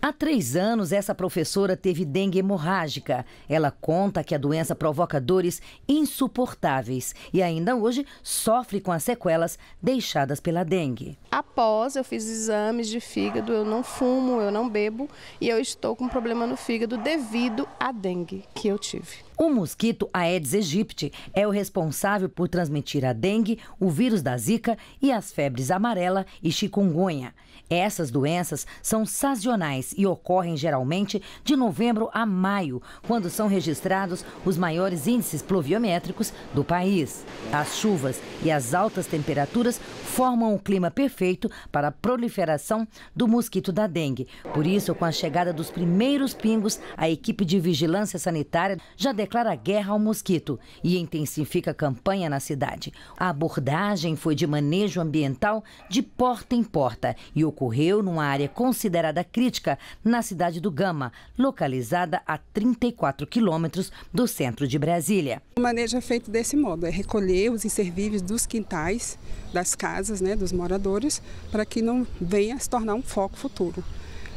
Há três anos, essa professora teve dengue hemorrágica. Ela conta que a doença provoca dores insuportáveis e ainda hoje sofre com as sequelas deixadas pela dengue. Após, eu fiz exames de fígado, eu não fumo, eu não bebo e eu estou com problema no fígado devido à dengue que eu tive. O mosquito Aedes aegypti é o responsável por transmitir a dengue, o vírus da zika e as febres amarela e chikungunya. Essas doenças são sazonais e ocorrem geralmente de novembro a maio, quando são registrados os maiores índices pluviométricos do país. As chuvas e as altas temperaturas formam o clima perfeito para a proliferação do mosquito da dengue. Por isso, com a chegada dos primeiros pingos, a equipe de vigilância sanitária já declarou declara guerra ao mosquito e intensifica a campanha na cidade. A abordagem foi de manejo ambiental de porta em porta e ocorreu numa área considerada crítica na cidade do Gama, localizada a 34 quilômetros do centro de Brasília. O manejo é feito desse modo, é recolher os inservíveis dos quintais, das casas, né, dos moradores, para que não venha se tornar um foco futuro.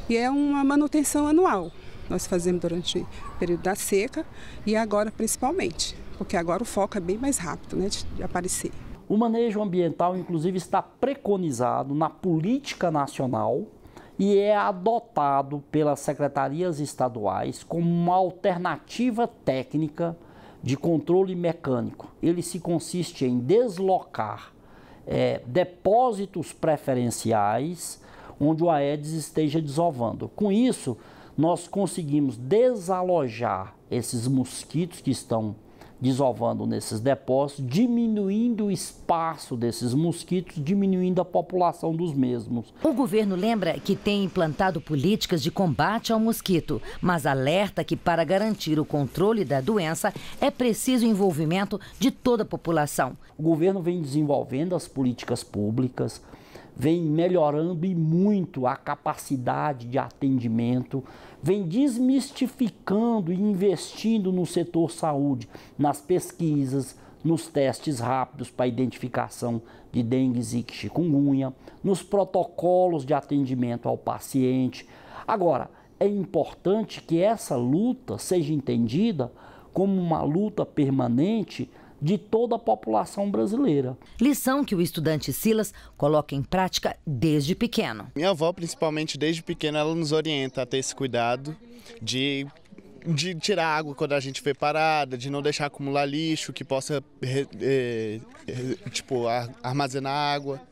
E é uma manutenção anual, nós fazemos durante o período da seca e agora principalmente, porque agora o foco é bem mais rápido né, de aparecer. O manejo ambiental, inclusive, está preconizado na política nacional e é adotado pelas secretarias estaduais como uma alternativa técnica de controle mecânico. Ele se consiste em deslocar é, depósitos preferenciais onde o Aedes esteja desovando. Com isso, nós conseguimos desalojar esses mosquitos que estão desovando nesses depósitos, diminuindo o espaço desses mosquitos, diminuindo a população dos mesmos. O governo lembra que tem implantado políticas de combate ao mosquito, mas alerta que para garantir o controle da doença é preciso o envolvimento de toda a população. O governo vem desenvolvendo as políticas públicas vem melhorando e muito a capacidade de atendimento, vem desmistificando e investindo no setor saúde, nas pesquisas, nos testes rápidos para identificação de dengue, zika e chikungunya, nos protocolos de atendimento ao paciente. Agora, é importante que essa luta seja entendida como uma luta permanente de toda a população brasileira. Lição que o estudante Silas coloca em prática desde pequeno. Minha avó, principalmente desde pequena, ela nos orienta a ter esse cuidado de de tirar água quando a gente vê parada, de não deixar acumular lixo que possa é, é, tipo armazenar água.